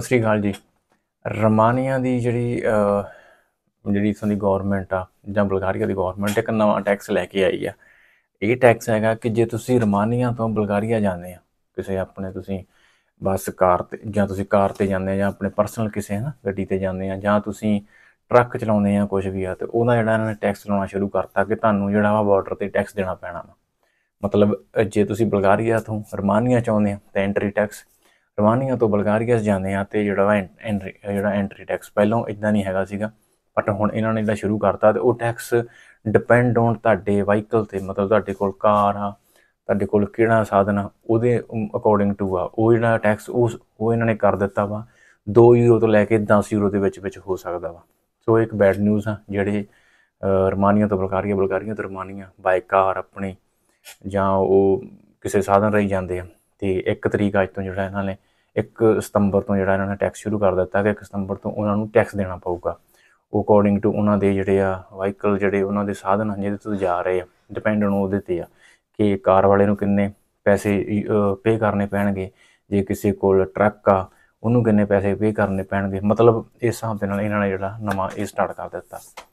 ਸਤਿ ਸ੍ਰੀ ਅਕਾਲ ਜੀ ਰਮਾਨੀਆ ਦੀ ਜਿਹੜੀ ਜਿਹੜੀ ਇਥੋਂ ਦੀ ਗਵਰਨਮੈਂਟ ਆ ਜਾਂ ਬਲਗਾਰੀਆ ਦੀ ਗਵਰਨਮੈਂਟ ਇੱਕ ਨਵਾਂ ਟੈਕਸ ਲੈ ਕੇ ਆਈ ਆ ਇਹ ਟੈਕਸ ਹੈਗਾ ਕਿ ਜੇ ਤੁਸੀਂ ਰਮਾਨੀਆ ਤੋਂ ਬਲਗਾਰੀਆ ਜਾਂਦੇ ਆ ਕਿਸੇ ਆਪਣੇ ਤੁਸੀਂ ਬੱਸ ਕਾਰ ਤੇ ਜਾਂ ਤੁਸੀਂ ਕਾਰ ਤੇ ਜਾਂਦੇ ਆ ਜਾਂ ਆਪਣੇ ਪਰਸਨਲ ਕਿਸੇ ਨਾ ਗੱਡੀ ਤੇ ਜਾਂਦੇ ਆ ਜਾਂ ਤੁਸੀਂ ਟਰੱਕ ਚਲਾਉਂਦੇ ਆ ਕੁਝ ਵੀ ਆ ਤੇ ਉਹਦਾ ਜਿਹੜਾ ਇਹਨਾਂ ਨੇ ਟੈਕਸ ਲਾਉਣਾ ਸ਼ੁਰੂ ਕਰਤਾ ਕਿ ਤੁਹਾਨੂੰ ਜਿਹੜਾ ਵਾ ਬਾਰਡਰ ਤੇ ਟੈਕਸ ਦੇਣਾ ਪੈਣਾ ਮਤਲਬ ਜੇ ਤੁਸੀਂ ਬਲਗਾਰੀਆ ਤੋਂ ਰਮਾਨੀਆ ਚਾਹੁੰਦੇ ਆ ਤਾਂ ਐਂਟਰੀ ਟੈਕਸ ਰਵਾਨੀਆਂ ਤੋਂ ਬਲਗਾਰੀਆ ਜਾਂਦੇ ਆ ਤੇ ਜਿਹੜਾ ਐਂਟਰੀ ਜਿਹੜਾ ਐਂਟਰੀ ਟੈਕਸ ਪਹਿਲਾਂ ਇਦਾਂ ਨਹੀਂ ਹੈਗਾ ਸੀਗਾ ਬਟ ਹੁਣ ਇਹਨਾਂ ਨੇ ਇਹਦਾ ਸ਼ੁਰੂ ਕਰਤਾ ਤੇ ਉਹ ਟੈਕਸ ਡਿਪੈਂਡ ਔਨ ਤੁਹਾਡੇ ਵਾਹਨ ਤੇ ਮਤਲਬ ਤੁਹਾਡੇ ਕੋਲ ਕਾਰ ਆ ਤੁਹਾਡੇ ਕੋਲ ਕਿਹੜਾ ਸਾਧਨ ਆ ਉਹਦੇ ਅਕੋਰਡਿੰਗ ਟੂ ਆ ਉਹ ਜਿਹੜਾ ਟੈਕਸ ਉਸ ਉਹ ਇਹਨਾਂ ਨੇ ਕਰ ਦਿੱਤਾ ਵਾ 2 ਯੂਰੋ ਤੋਂ ਲੈ ਕੇ 10 ਯੂਰੋ ਦੇ ਵਿੱਚ ਵਿੱਚ ਹੋ ਸਕਦਾ ਵਾ ਸੋ ਇੱਕ ਬੈਡ ਨਿਊਜ਼ ਆ ਜਿਹੜੇ ਰਮਾਨੀਆ ਤੋਂ ਬਲਗਾਰੀਆ ਬਲਗਾਰੀਆ ਤੋਂ ਰਮਾਨੀਆ ਬਾਈ ਕਾਰ ਆਪਣੇ ਜਾਂ ਉਹ ਕਿਸੇ ਸਾਧਨ ਰਹੀ ਜਾਂਦੇ ਆ ਤੇ 1 ਤਰੀਕ ਅੱਜ ਤੋਂ ਜਿਹੜਾ ਇਹਨਾਂ ਨੇ 1 ਸਤੰਬਰ ਤੋਂ ਜਿਹੜਾ ਇਹਨਾਂ ਨੇ ਟੈਕਸ ਸ਼ੁਰੂ ਕਰ ਦਿੱਤਾ ਕਿ 1 ਸਤੰਬਰ ਤੋਂ ਉਹਨਾਂ ਨੂੰ ਟੈਕਸ ਦੇਣਾ ਪਊਗਾ ਉਹ ਅਕੋਰਡਿੰਗ ਟੂ ਉਹਨਾਂ ਦੇ ਜਿਹੜੇ ਆ ਵਾਹਕਲ ਜਿਹੜੇ ਉਹਨਾਂ ਦੇ ਸਾਧਨ ਹਨ ਜਿਹਦੇ ਤੋਂ ਜਾ ਰਹੇ ਆ ਡਿਪੈਂਡ on ਉਹਦੇ ਤੇ ਆ ਕਿ ਕਾਰ ਵਾਲੇ ਨੂੰ ਕਿੰਨੇ ਪੈਸੇ ਪੇ ਕਰਨੇ ਪੈਣਗੇ ਜੇ ਕਿਸੇ ਕੋਲ ਟਰੱਕ ਆ ਉਹਨੂੰ ਕਿੰਨੇ ਪੈਸੇ ਪੇ ਕਰਨੇ ਪੈਣਗੇ ਮਤਲਬ ਇਸ ਹਿਸਾਬ ਦੇ ਨਾਲ ਇਹਨਾਂ ਨੇ ਜਿਹੜਾ ਨਵਾਂ ਇਹ ਸਟਾਰਟ ਕਰ ਦਿੱਤਾ